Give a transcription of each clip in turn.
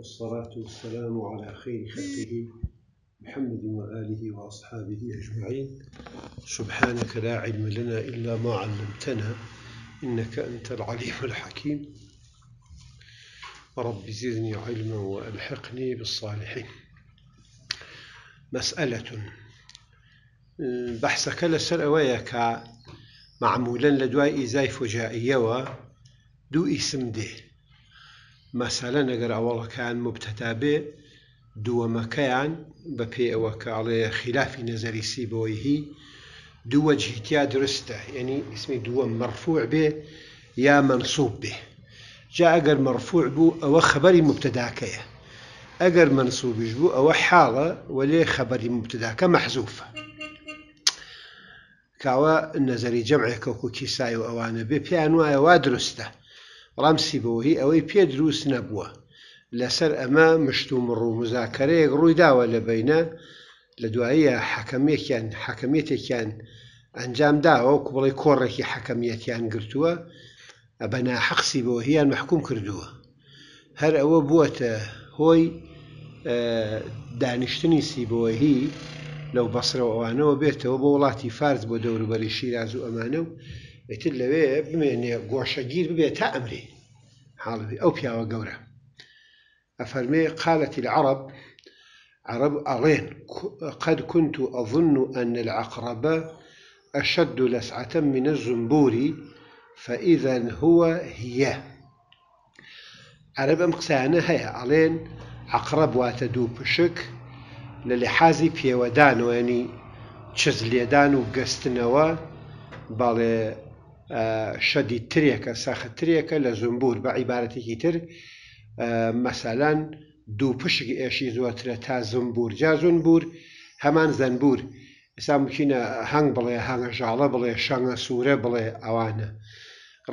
والصلاة والسلام على خير خلقه محمد وآله وأصحابه أجمعين سبحانك لا علم لنا إلا ما علمتنا إنك أنت العليم الحكيم رب زدني علما وألحقني بالصالحين مسألة بحثك لسر ئەوەیە معمولا لدواء إزاي فجائية ئیزای اسم ده مەسەلە نەگەر ئەوەڵەکان دو بێ به بە پێ ئەوە خلاف نظری سی سیبەوەی هی وجه جیتیا درسته یعنی اسم دو مرفوع به یا منصوب به جا ئەگەر مرفوع بوو او خبری مبتەداکەیە ئەگەر منسوبیش بوو ئەوە حاڵە وەلێ خبری مبتداکە مەحزوفە کاوە نەزەری جەمعێکەکو کیسای و ئەوانە بێ به وایە وا درستە بەڵام سیبەوەی ئەوەی پێ دروست نەبووە لەسەر ئەمە مشتوم ڕوو مزاکەرەیەک ڕوویداوە لە بینە لە دواییە حەکەمێکیان حەکەمێتێکیان ئەنجام داوە و کوڵی کۆڕێکی حەکەمیەتیان گرتووە بە ناحەقسی بۆ هیان محکوم کردووە هەر ئەوە بووەتە هۆی دانیشتنی سیبەوەهی لەو بەسرەوە ئەوانەوە بێتەوە بۆ وڵاتی فارز بۆ دەوروبەری شیراز و ئەمانە و بتر لەوێ بمێنێ گۆشەگیر ببێت تا ئەمری حاڵبی ئەو پیاوە گەورە ئەفەرمێ العرب عرب ئەڵێن قد كنت أظن أن العقرب أشد لسعة من الزنبور فإذا هو هي عرب ئەم قسانە عقرب واتە دوو پشک لە لحازی پێوەدانەوەنی چز لێدان شەدی ترێکە ساختترێکە لە زمبور بە عیبارەتێکی تر مەسالان دوو پشک ئێشی زۆترە تا زمبور جا زونبور هەمان زەنبور ئێستا بچینە هەنگ بڵێ هەنگە ژاڵە بڵێ شەngە سوورە بڵێ ئەوانە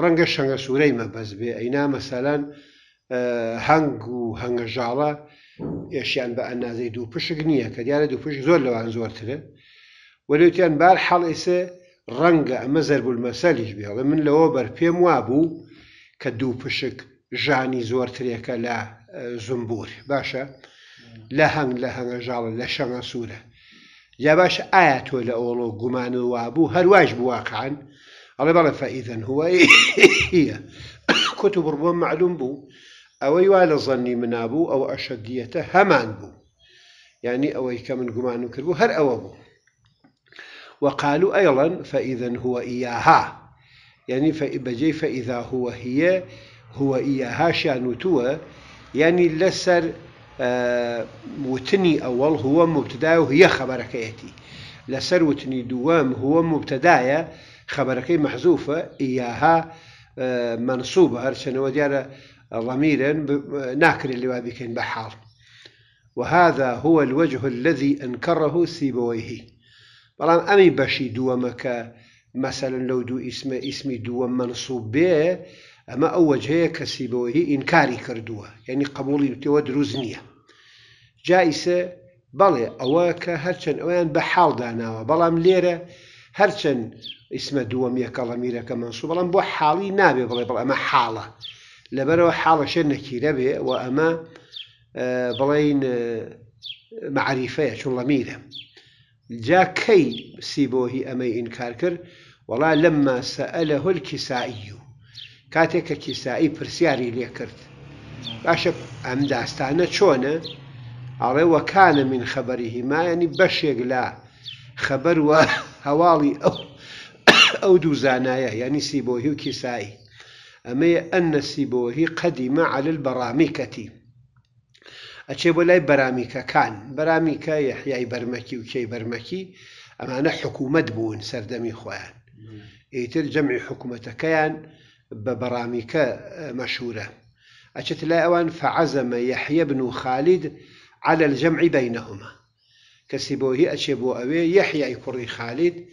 ڕەنگە شەngە سوورەی مەبەز بێ ئەینا مەسالان هەنگ و هەنگە ژاڵە ئێشیان بە ئەنازەی دوو پشک نییە کە دیارە دوو پشک زۆر لەوان زۆرترە وەلوتیان بار حەڵ ئێسە رنگ ئەمە بول مسالیش بیاد من لوبر بەر وابو وابوو کە پشک جانی زور لە زمبور زنبور لە لهنگ لهنگ جال لشان سوره یا باش آیت ول اولو جمان وابو هر وابوو هەرواش علی ئەڵێ بەڵێ هو ایه کتب ربم معلوم بو ئەوەی وا ظنی من آبو آو ئەشەدیەتە همان بو یعنی ئەوەی کە جمان کربو هر کردبوو وقالوا أيضا فإذا هو إياها يعني بجي فإذا هو هي هو إياها شانوتوه يعني لسر وتني آه، أول هو مبتدا وهي خبرك يأتي لسر وتني دوام هو مبتدا خبرك محذوفة إياها آه، منصوبة هرشنا وديارة ضميرا ناكر اللي وابكين بحار وهذا هو الوجه الذي أنكره سيبويه بلان امي باشي دووەمەکە مەسەن لەو دوو ئیسمە ئیسمی دووە منسوب بێ ئەمە ئەو وەجهەیە کەسی بەوەی ئینکاری کردووە یعنی قبولی وتەوە دروست نییە جایسە بەڵێ ئەوە کە هەرچەند ئەویان بە حاڵ داناوە بەڵام لێرە هەرچەند ئیسمە دووەم یەکەڵەمیرەکە منسوب بەڵام بۆ حاڵی نابێ بڵێ بڵ ئەمە حاڵە لەبەرەوە حاڵەشە نەکیرە بێ و ئەمە اه، بڵین اه، معریفەیە چون جا کەی سیبۆهی ئەمەی ئینکار کرد وڵا لەمما سەئلە هل کیسایی و کاتێک کە کیسایی پرسیاری لێ کرد باشە ئەم داستانە چۆنە ئەڵێ وەکانە من خەبەری هیمایانی بەشێک لا خەبەر وە هەواڵی ئەو ئەو دوو زانایە ینی سیبۆهی و کیسایی ئەمەیە ئەن نەسیبۆهی قەدیمە علل بەڕامیکەتی أشي بولاي براميكا كان براميكا يحيى برمكي وشي برمكي أما أنا حكومة بون سردمي خوان إيتر جمع حكومة كيان ببراميكا مشهورة أشت لاوان فعزم يحيى بن خالد على الجمع بينهما كسبوه أشي بو أوي يحيى كري خالد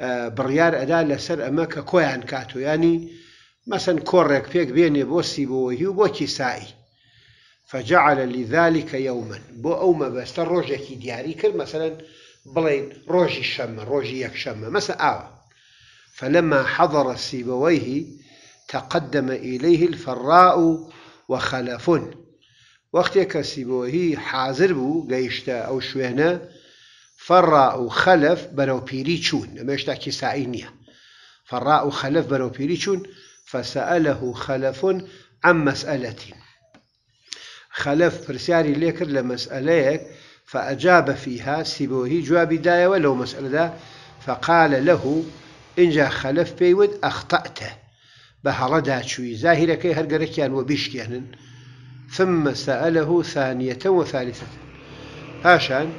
آه، بريار أدا لسر أماك كوان كاتو يعني مثلا كورك فيك بيني بوسي هي وبوكي سائي فجعل لذلك يوما بو او ما مبست روجكي دياري كر مثلا بلين روجي شمه روجي يك شمه مثلا آوة فلما حضر سيبويه تقدم إليه الفراء وخلف وقت يك سيبويه حاضر بو قيشتا أو شوهنا فراء وخلف بنو بيري چون اما يشتاكي سعينيه فراء وخلف بنو بيري چون فسأله خلف عن مسألة خلف برسياري ليكر لمسألهك فأجاب فيها فيها جواب جوابی دایەوە مسألة دا فقال له اینجا خەلف پێیوت ئەخطأتە شوي زاهرة كي هرقرك يعني وبيش يعني ثم سأله ثانية وثالثة هاشان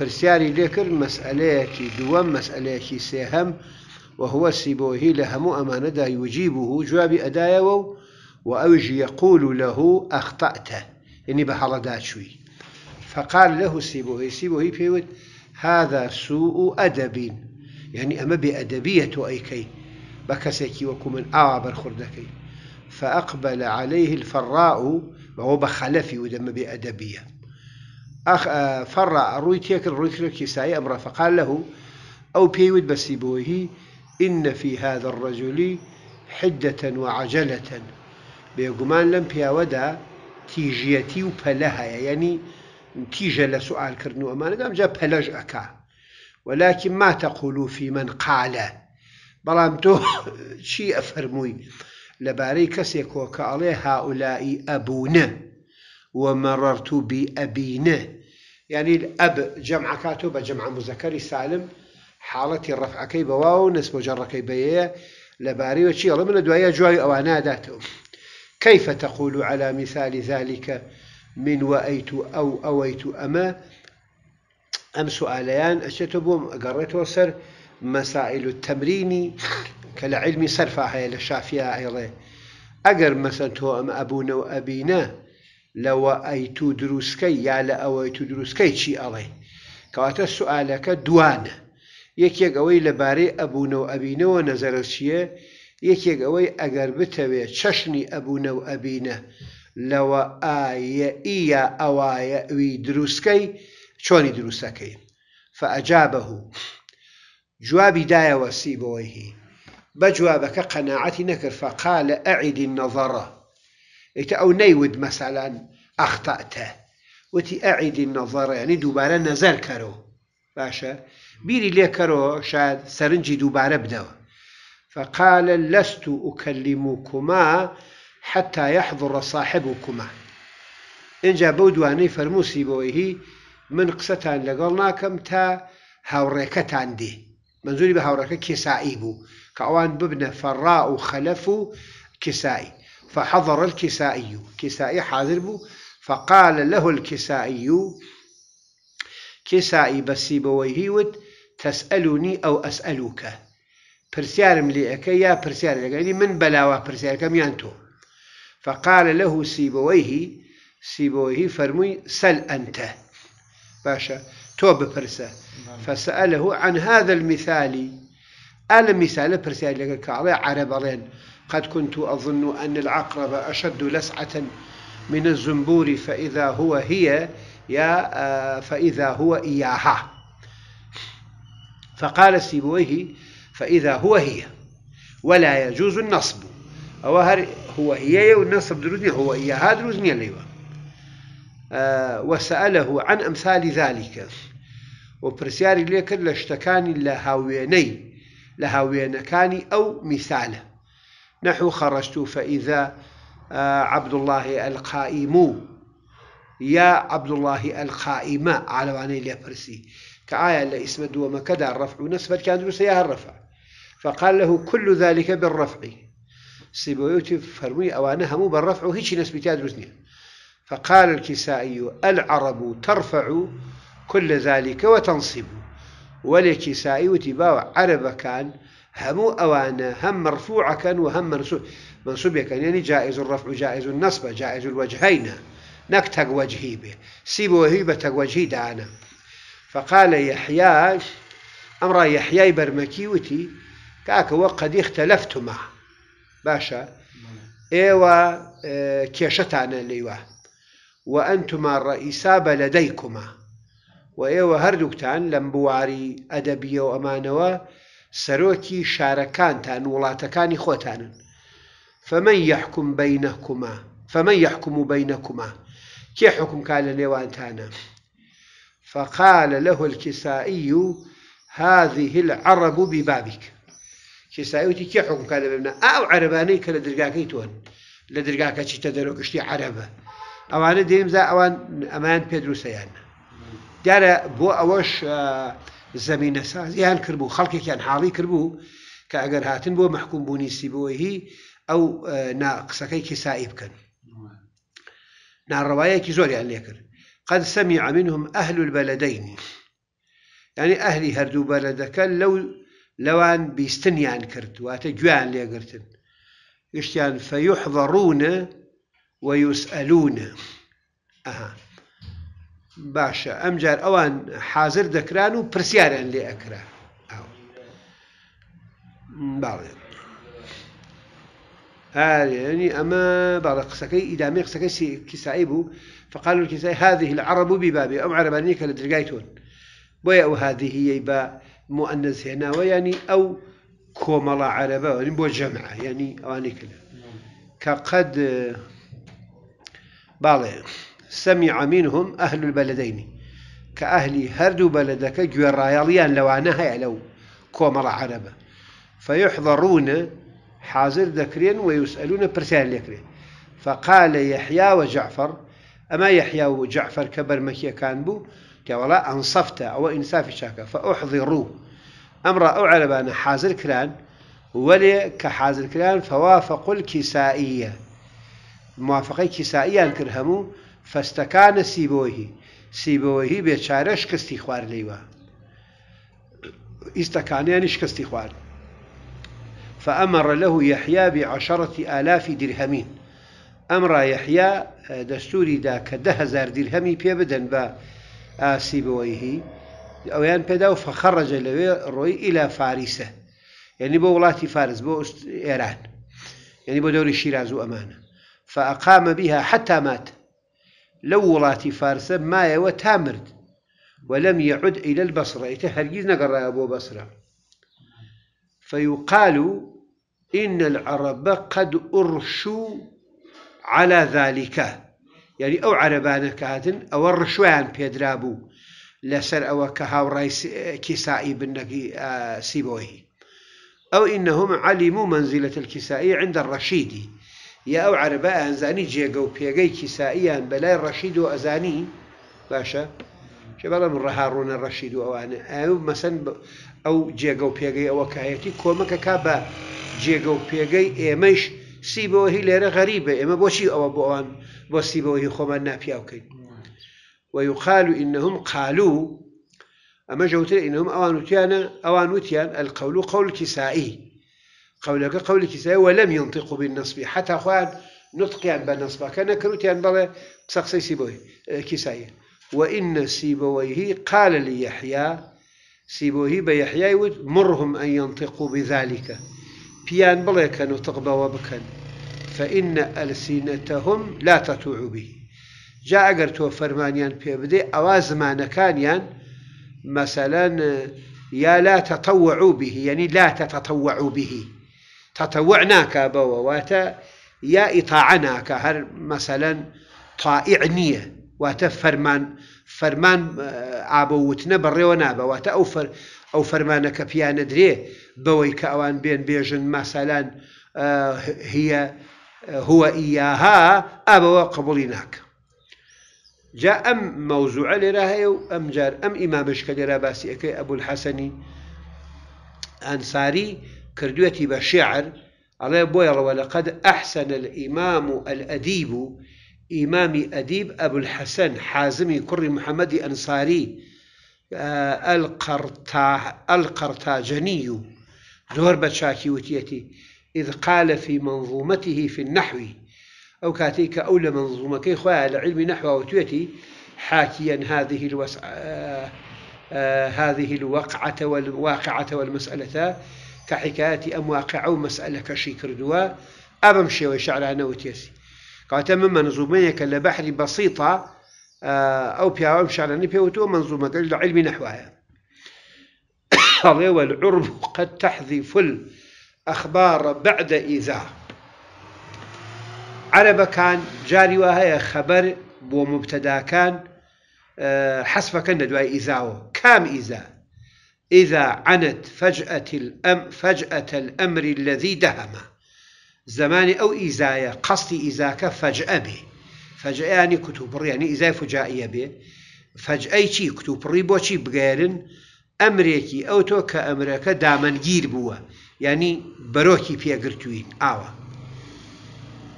مسألة كي مەسئلەیەکی مسألة كي سيهم وهو سيبوهي لهم أمانة يجيبه جواب أدايا وأوجي يقول له أخطأته يعني بحالة شوي فقال له سيبوهي سيبوهي بيود هذا سوء أدب يعني أما بأدبية أيكي بكسكي وكمن من آبر خردكي فأقبل عليه الفراء وهو بخلفي ودم بأدبية أخ آه، فرع رويتيك رويتيك يسعي أمره فقال له أو بيود بسيبوه إن في هذا الرجل حدة وعجلة بيقمان لم بيودا تیجیتی و پله یعنی تیجه لسؤال كرنو امانه دام جا بلاج اکا ولكن ما تقولوا في من قال بلام تو شي افرموی لباری کسی کوکاله هؤلاء ابونه ومررت بأبينه يعني الأب جمع كاتب جمع مذكر سالم حالة الرفع كي بواو نسب جر كي بيه لباري وشي الله من الدعاء جواي أو أنا داتو كيف تقول على مثال ذلك من وأيت أو أويت أما أم سؤاليان أشتبهم قريت وصر مسائل التمرين كالعلم صرفة هي للشافية أيضا أجر مثلا تو أم أبونا وأبينا لو أيت دروسكي يا لأويتو دروسكي شي أضي كواتا السؤال كدوانا يكيك أوي لباري أبونا وأبينا ونزل الشيء یەکێک ئەوەی اگر بتەوێ چشني ئەبوونە و ابينا لو ئایە ئیە ئەوایە ئەوی دروستکەی دروسكي دروستەکەی فەجابه جوابی دایەوە سی بۆیهی بە جوابەکە قەنەعەتی نەکرد فەقال لە ئەعیدی نەظڕە ئیتە ئەو نەیود مەسالان ئەختەتە وتی ئەعیدی نەظڕە ینی دووبارە نەزەر کەرەوە باشە بیری شاد سرنجي دووبارە بدەوە فقال لست أكلمكما حتى يحضر صاحبكما إن جابوا دواني فەرموسی بەوەیهی من قصتان لقلناكم تا هاوڕێکەتان دي منزولي بە هاوڕەکە بو بوو کە فراء ببنە كسائي فحضر الكسائي كسائي حاضر بو فقال له الكسائي كسائي بسيبويه تسألني أو أسألك برسيار مليئك يا برسيار پرسیار لەگەنی من برسيار كم تۆ فقال له سيبويه سيبويه فرمي سل أنت باشا توب برسا فسأله عن هذا المثال المثال برسال لك على عربلين قد كنت أظن أن العقرب أشد لسعة من الزنبور فإذا هو هي يا آه، فإذا هو إياها فقال سيبويه فإذا هو هي ولا يجوز النصب أو هو هي والنصب دروزني هو هي هذا دروزني الليوة آه وسأله عن أمثال ذلك وبرسياري ليك لاشتكاني لهاويني كاني أو مثاله نحو خرجت فإذا آه عبد الله القائم يا عبد الله القائمة على واني ليبرسي كآية اسم دوما كذا الرفع ونسبة كان دروس يا الرفع فقال له كل ذلك بالرفع سيبويوتي فرمي أوانها مو بالرفع هيش ناس بتادرسني فقال الكسائي العرب ترفع كل ذلك وتنصب والكسائي وتباوع عرب كان همو أوانا هم مرفوع كان وهم منصوب منصوب كان يعني جائز الرفع جائز النصب جائز الوجهين نكتق وجهي به سيبو هيبة وجهي دعنا فقال يحيى أمر يحيى برمكيوتي كاك وقد اختلفتما باشا باشە نعم. آه، كيشتانا کێشەتانە وانتما و لديكما ڕئیسا هردوكتان لمبواري و ئێوە هەردووکتان شاركانتان بواری ئەدەبیە و فمن يحكم بينكما فمن يحكم بينكما كي حكم قال لوانتانا فقال له الكسائي هذه العرب ببابك کێساوتی کێ حکوکە لە ببنە ئاو عەربانەی کە لە دررگاکەی تۆن لە دررگاکە چی تە دەرۆ گشتی عەرەبە ئەوانە دێمزا ئەوان ئەمان پێدرووسیان دیارە بۆ ئەوەش زمینە سازیان کردبوو خەڵکێکیان حاڵی کردبوو کە ئەگەر هاتن بۆ محکوم بوونی سیبەوەهی ئەو قسەکەی کیسایی بکەن ناڕەوایەکی زۆریان لێکرد قد سمع منهم أهل البلدين يعني أهلي هردو بلدك لو لوان بیستنیان کرد واتە گویان لێگرتن گشتیان فيحضرون ويسألون أها باشا أمجر أوان حاضر دەکران و پرسیاران أو ئەکرا باڵێن أما بعض قصكي إذا مي قصكي كسائي فقالوا الكسائي هذه العرب ببابي أو عربانيك لدرقايتون بويا هذه يبا مؤنث هنا ويعني أو كوملا عربة يعني بو جمعة يعني أواني كلها كقد بالي سمع منهم أهل البلدين كأهل هردو بلدك جوراياليان لو أنها لو كوملا عربة فيحضرون حاضر ذكرين ويسألون برسال ذكرين فقال يحيى وجعفر أما يحيى وجعفر كبر مكي كان بو كولا أنصفت أو إنساف شاكا فأحضروا أمر أعلى بأن حازر كلان ولي كحازر كلان فوافقوا الكسائية موافقي كسائية كرهمو فاستكان سيبويه سيبويه بيچاره شكستي خوار ليوا استكان يعني شكستي خوار فأمر له يحيى بعشرة آلاف درهمين أمر يحيى آه، دستوري دا كده هزار درهمي بيبدن با ئاسیبەوەیهی ئەویان پێدا و فخرج لەوێ ڕۆی الى فارسه یعنی بۆ وڵاتی فارس بو ئێران یعنی بۆ دەوری شیراز و ئەمانە فاقام بها حتى مات لو وڵاتی فارسة ما تا تامرد ولم يعد إلى البصرة إيته هرجيز نقرأ أبو بصرة فيقال إن العرب قد أرشوا على ذلك یاری ئەو عەربانە کاتن ئەوە ڕشویان پێدرا بوو لەسەر ئەوە کە هاوڕای کیسایی بنەکی سیبۆهی ئەو ئینەهم علیمو منزیلة الکیسایی عند ڕەشیدی یا ئەو عەربە ئەنزانی جێگە و پێگەی کیساییان بەلای ڕەشید و ئەزانی باشە کە بەڵام ڕەهاڕوونە ڕەشید و ئەوانە ئەو مەسەن ئەو جێگە و پێگەی ئەوە کایەتی کۆمەکە کا بە جێگە و پێگەی ئێمەش سیبەوەهی لێرە غەریبە ئێمە بۆچی ئەوە بۆ ئەوان بۆ سیبەوەهی خۆمان ناپیاوکەین ويقال إنهم قالوا أما جوت إنهم أوان وتيانا أوان وتيان القول قول كسائي قولك قول كسائي ولم ينطقوا بالنصب حتى أخوان عن بالنصب كان كروتيان بلا سقسي سيبوي كسائي وإن سيبويه قال ليحيى سيبويه بيحيى مرهم أن ينطقوا بذلك بيان بليك و تقبەوە بکەن فإن ألسنتهم لا به جا ئەگەر تۆ فەرمانیان پێ بدێ ئەوا زمانەکانیان مثلا يا لا تطوعوا به يعني لا تتطوعوا به تطوعناك ناکە يا إطاعناك یا مثلا طائعنية واتفرمان فرمان عبوتنا نییە واتە فەرمان او فرمانك پیانە درێ بەوەی کە آوان بێن بێژن مثلا آه، هیە هو اياها ابو قبولی جاء جا ئەم مەوزوعە لێرا هەیە و ئەم جار ئەم ئیمامشکە لێرا باسی ئەەکەی ابو حەسەنی ئەنساری کردوەتی بە شێعر ئەڵێ بۆیەڵەوە لەقد ئەحسن الئیمام و ئەدیب و ئیمامی ئەدیب ئەبول حەسەن حازمی القرطاجني زور بە وتيتي إذ قال في منظومته في النحو أو كاتيك أو لمنظومك على علم نحو وتيتي حاكيا هذه الوس... آه آه هذه الوقعة والواقعة والمسألة كحكاية أم واقع ومسألة كشيكر دوا أبمشي وشعر أنا وتيسي قالت أما منظومية كالبحر بسيطة ئەو پیاوە شانانی بيوتو منظومه لە علمی نحوها الله أيوة، والعرب قد تحذف الأخبار بعد إذا عرب كان جاري وهاي خبر ومبتدا كان آه، حسب لە دواء ئیزاوە كام إذا إذا عنت فجأة الأم فجأة الأمر الذي دهم زماني أو إذا قصدي إذا فجأة به فجأة يعني كتب يعني إذا فجائية به فجأة شيء كتب ريبو شيء بغيرن أمريكي أو توكا أمريكا دامن جير بوا يعني بروكي في أجرتوين آوا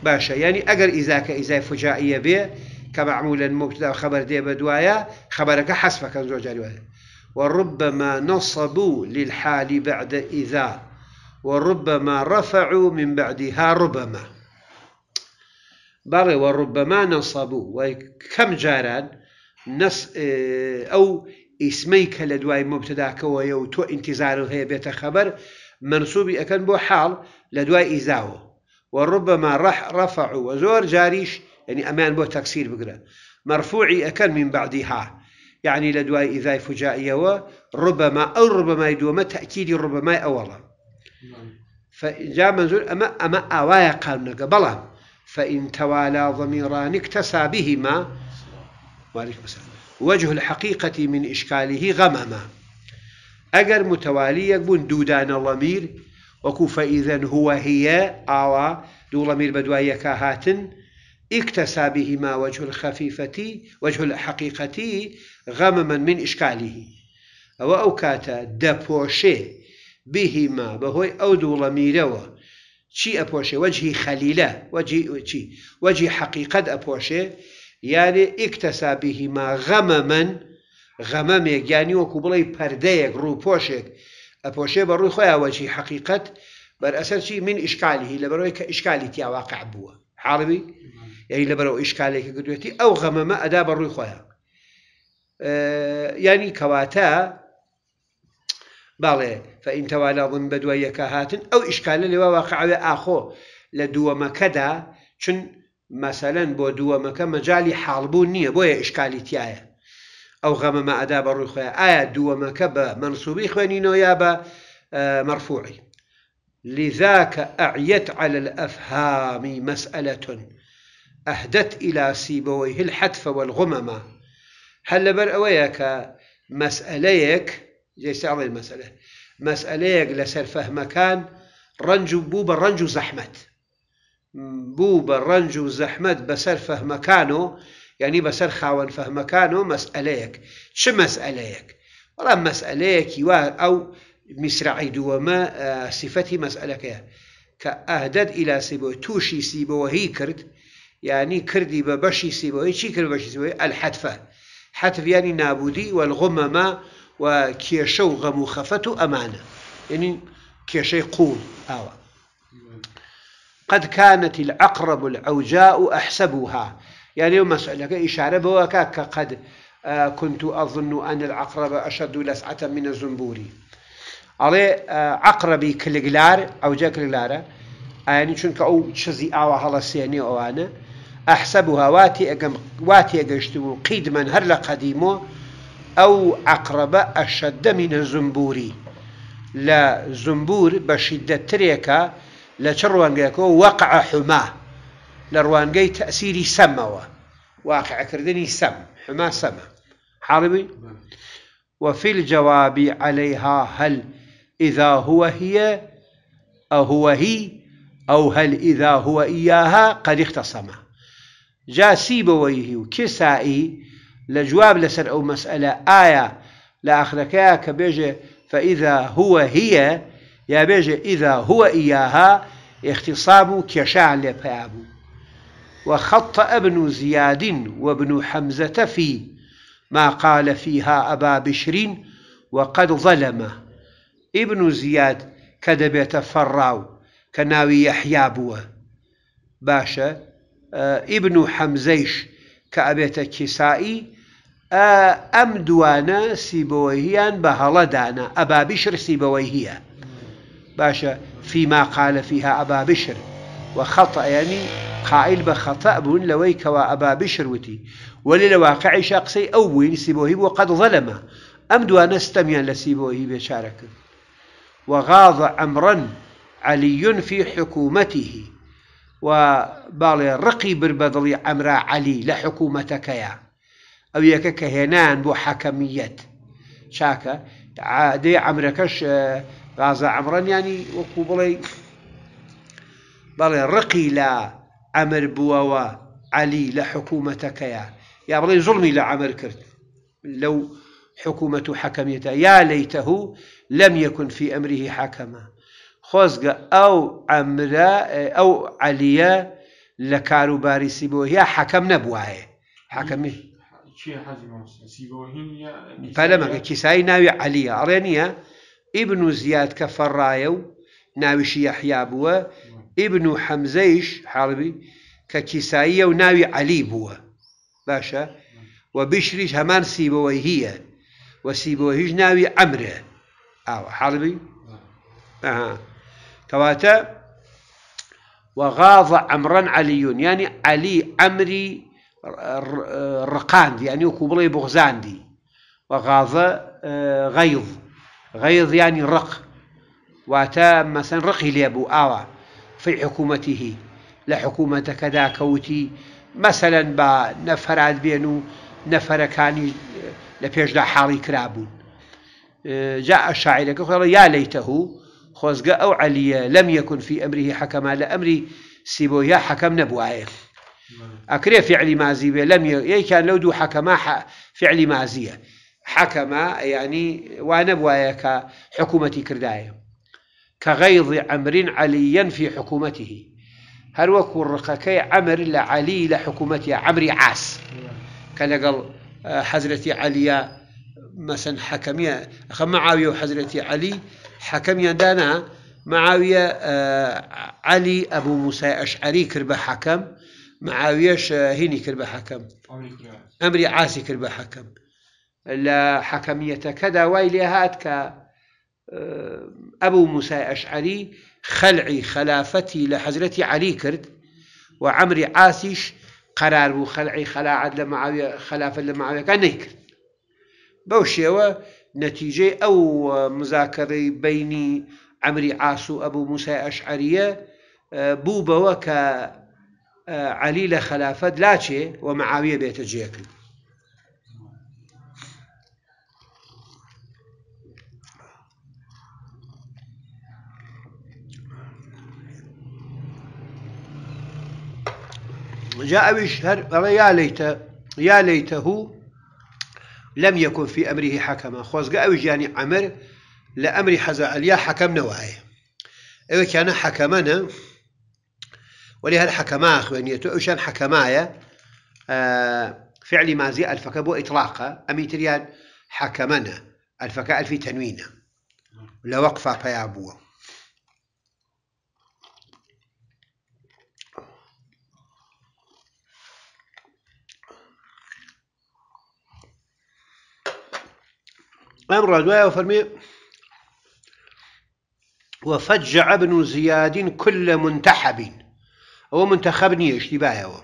باشا يعني أجر إذا ك إذا فجائية به كمعمولا مبتدا خبر دي بدوايا خبرك حسب كان زوج وربما نصبوا للحال بعد إذا وربما رفعوا من بعدها ربما بەڵێ وربما نصبوا وكم جاران نص او اسميك لە مبتدا مبتداکەەوەیە تو انتظار ئینتیزار بيت خبر منصوب اكن بو حال حاڵ ازاو وربما رح رفع وزور جاريش يعني امان بو تكسير بقرا مرفوعي اكن من بعدها يعني یعنی اذا فجائيه وربما او ربما يدوم تاكيد ربما اولا فجاء منزول اما منزور اوايا قال نقبلها فإن توالى ضميران اكتسى بهما وجه الحقيقة من إشكاله غمما أجر متوالي يكون دودان ضمير وكوف إذا هو هي أو دو ضمير بدوايا كهاتن اكتسى بهما وجه الخفيفة وجه الحقيقة غمما من إشكاله أو أوكاتا دبوشي بهما بهوي أو دو ضميروا چی ئەپۆشێ وەجهی خەلیلە وەجی وەجی حەقیقت ئەپۆشێ یانێ ئیکتەسابیهیما غەمە من غەمە مێگیانی وەکو بڵێ پەردەیەک ڕووپۆشێک ئەپۆشێ بە ڕووی خۆیان وەجی حەقیقت بەر ئەسەر چی من ئیشکالی لە بەرەوەی کە ئیشکالی تیاواقع بووە حاڵبی یعنی لە بەرەو ئیشکالێکی گرێتی ئەو غەمەمە ئەدا بە ڕووی خۆیان ینی کەواتە بله فەئین تەوالا ظن بە دوای یەکە هاتن ئەو ئیشکالە لێوە اخو ئاخۆ كدا شن مثلا مەسەلەن بۆ دووەمەکە مەجای حاڵبوو نية بۆیە ئیشکالی تایە أو غەمەمە ما بە ڕووی خۆیان ئایا دووەمەکە بە منسوبی خوێنینەوە یا بە مرفوعي لذاك أعيت على الأفهام مسألة أهدت إلى سيبويه الحتف والغممة هل برأويك أويك مسأليك جاي يستعرض المسألة مسألة لسر فهم كان رنجو بو رنجو زحمت بو رنجو زحمت بسر فهم كانوا يعني بسر خاون فهم كانوا مسأليك شو مسأليك والله مسألة يوار أو مسرعي دوما آه، صفتي مسألك كأهدد إلى سيبوي توشي سيبوهي كرد يعني كردي ببشي سيبوهي شي كرد بشي سيبو الحتفة حتف يعني نابودي والغممة وكيشو کێشە خفتو أمانة يعني كيشي و آوة. قد كانت العقرب العوجاء أحسبها يعني يوم مسألة إشارة بوكاك قد آه، كنت أظن أن العقرب أشد لسعة من الزنبور على عقربي آه، كلجلار أو جا كلجلارة يعني شنك أو شزي آوة هلا أو أنا أحسبها واتي أجم واتي أجشتمو قيد من هرلا قديمو أو عقربة أشد من الزنبوري لا زنبور بشدة تريكا لا تروانجيكو وقع حما لروانجي تأثيري سموا واقع كردني سم حما سما حاربي وفي الجواب عليها هل إذا هو هي أو هو هي أو هل إذا هو إياها قد اختصما جاسيبويه كسائي لجواب جواب او مسألة آية ئایا لە ئاخرەکەیە کە بێژێ فەئیدا هوە هیە یا بێژێ ئیدا هوە ئیاها اختصاب كشاع لبابو وخط ابن زياد وابن حمزة في ما قال فيها أبا بشر وقد ظلم ابن زياد كدبت فراو كناوي بوا باشا آه، ابن حمزيش كأبيت كسائي آه، ئەم دوانە سیبەوەییان بە هەڵەدانا ئەبا بشر سیبەوەی هیە باشە فيما قال فيها أبا بشر وخطأ يعني قائل بخطأ بون لويك وابا بشر وتي وللواقع شخصي أول سيبوهي وقد ظلم أمدوا نستميا لسيبوهي بشارك وغاض أمرا علي في حكومته وبالي رقي بربضلي أمر علي لحكومتك يا او يك كهنان بو حكميت شاكا عادي عمركش آه، غازا عمران يعني وكوبلي بلي رقي لا عمر بووا علي لحكومتك يا يا بلي ظلمي لعمر كرت لو حكومة حكميته يا ليته لم يكن في أمره حكما خوزق أو عمر آه، أو عليا لكارو باريسي بو يا حكم نبوه حكمي فلما كيساي ناوي علي أرينيا ابن زياد كفرايو ناوي شيحيا بوا ابن حمزيش حربي ككيسائي وناوي علي بوا باشا وبشريش همان سيبوي هي وسيبويش ناوي عمره أو آه، حربي أها كواتا وغاض عمرا علي يعني علي عمري الرقاند يعني وكبلي بغزاندي وغاظ آه، غيظ غيظ يعني رق واتا مثلا رقي لي ليبو اوا في حكومته لحكومته كذا كوتي مثلا با نفرات بينو نفر كاني لبيش دا حالي كرابون آه، جاء الشاعر يقول يا ليته خوزق أو عليا لم يكن في أمره حكما لأمري سيبويا يا حكم نبوائه نعم. أكره فعل مازي به لم إيه كان لو دو حكما فعل مازية حكما يعني وانا بوايك حكومتي كرداية كغيظ عمر عليا في حكومته هل وكو عمر لعلي لحكومتي عمري عاس نعم. كان قال آه، حزرتي عليا مثلا حكمية أخ معاوية وحزرتي علي حكمية دانا معاوية آه، علي أبو موسى أشعري كربة حكم معاويش آه، هيني كربا حكم أمري عاسي كربا حكم لا حكمية كذا ويلي هات ك آه، أبو موسى أشعري خلعي خلافتي لحزرتي علي كرد وعمري عاسيش قرار بو خلعي خلاعة لمعاوية خلافة لمعاوية كان بوشي بوشيوه نتيجة أو مذاكرة بيني عمري عاسو أبو موسى أشعرية آه، بوبا وكا آه، علي له خلافة لاچێ ومعاوية بيت بێتە جاء بشهر يا ليت يا ليته لم يكن في أمره حكما خوز أويش يعني عمر لأمر حزا عليا حكم نواعي إذا كان حكمنا ولهذا الحكماء أخواني يعني اوشان حكمايا آه، فعل مازي الفك بو اطلاقه امي تريان حكمنا الفك الف تنوينه لا وقفه بيا امر دوايا وفرمي وفجع ابن زياد كل منتحب ئەوە منتەخب نییە شتیبایەوە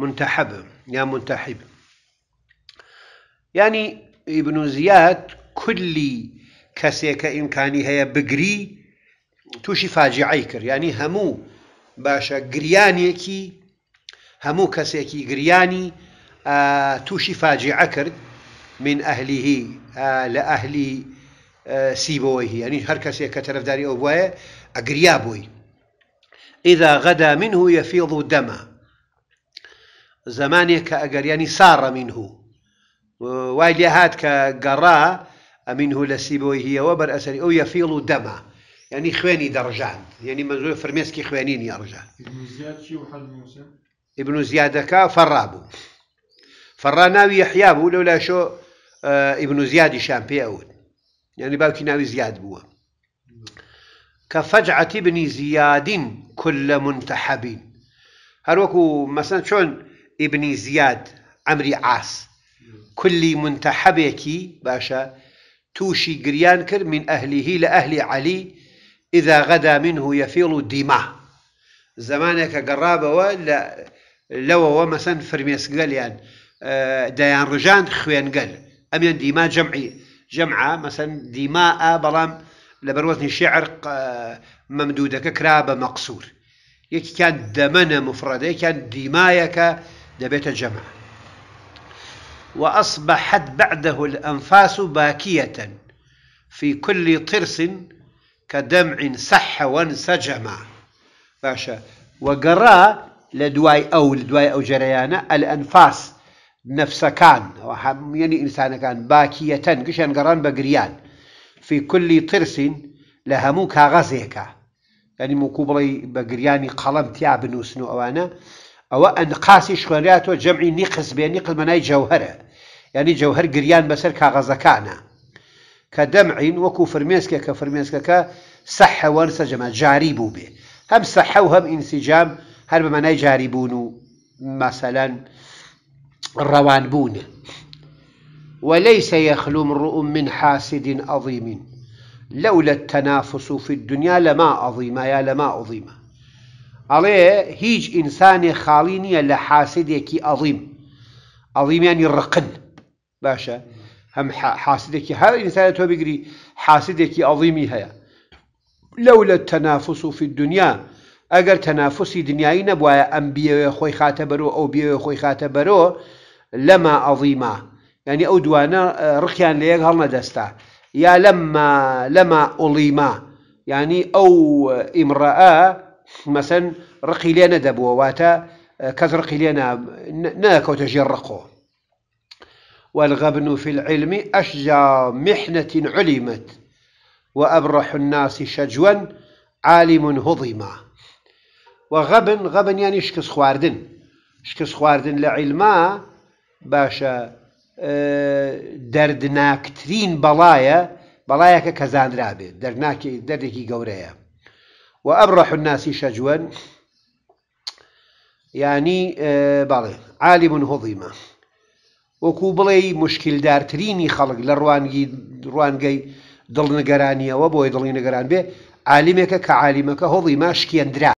منتەحب منتحب منتەحب يعني ینی ئیبنوزیات کولی کەسێکە ئیمکانی هەیە بگری تووشی فاجیعی کرد ینی هەموو باشە گریانێکی هەموو همو گریانی تووشی فاجیع کرد من ئەهلیهی لە ئەهلی سیبەوەی هی ینی هەر کەسێک کە تەرەفداری ئەو وایە ئەگریا بووی إذا غدا منه يفيض دما زمانك أجر يعني سار منه وإلي هات كقراء منه لسيبوي هي وبر أسري أو يفيض دما يعني خواني درجان يعني منزول فرميسكي خوانين يرجع ابن زياد شو حل موسى ابن كا فرابو فراناوي يحيى لولا شو آه، ابن زياد شامبيون يعني باكي ناوي زياد بوه كفجعة ابن زياد كل منتحب هر وكو مثلا شون ابن زياد عمري عاص كل منتحبكي باشا توشي قريان كر من أهله لأهل علي إذا غدا منه يفيل دماء زمانك قرابة ولا لو هو مثلا فرميس قال يعني آه، ديان رجان خوين قال أمين يعني دماء جمعي جمعة مثلا دماء بلام لبروتني شعر آه، ممدودة كرابة مقصور يكي كان دمنا مفردة كان دمايك دبيت الجمع وأصبحت بعده الأنفاس باكية في كل طرس كدمع صح وانسجما باشا وقرا لدواي أو لدواي أو جريانا الأنفاس نفس كان يعني إنسان كان باكية كشان قران بقريان في كل ترس لها موكا غزيكا يعني موكو بڵی بقرياني قلم قەڵم تیا اوانا او ان قاسي ئەنقاسی شوێنراتەوە جەمعی نیقس بێ نیقل بەنای جەوهرە ینی جەوهر گریان بەسەر کاغەزەکانە کە وكو فرميسكا فرمێسکێک کە فرمێسکەکە سەحە وەرسە جەمە جاری بوو بێ هەم و هەم ئینسیجام هەر بە وليس يخلو امرؤ من حاسد عظيم لولا التنافس في الدنيا لما أظيم يا لما عظيمه عليه هيج انسان خاليني لحاسد يكي عظيم عظيم يعني الرقن باشا هم حاسدك هل انسان تو بيجري حاسدك عظيمي هيا لولا التنافس في الدنيا اگر تنافسي دنياي نبوا انبياء خوي خاتبرو او بيو خوي خاتبرو لما عظيمه يعني او دوانا آه، رخيان ليك یەک دستا يا لما لما ئۆڵیما يعني او آه، امرأة مثلا رقي لينا دبو واتا كترقي ڕقی لێ نەکەوتە ژێر والغبن في العلم أشجى محنة علمت وأبرح الناس شجوا عالم هضم وغبن غبن يعني شكس خواردن شكس خواردن لعلما باشا دەردناکترین بەڵایە بەڵایەکە کەزانرا بێت دەرناکی دەردێکی گەورەیە و ئەبڕەح ناسی شەجوەن ینی باڵێ عالیبوون هۆڵیمە وەکوو بڵێ مشکلدارترینی خەڵک لە ڕوانگی ڕوانگەی دڵنەگەرانیەوە بۆی دڵی نەگەران بێ عالیمێکە کە عالیمەکە هۆڵی ما شکێنرا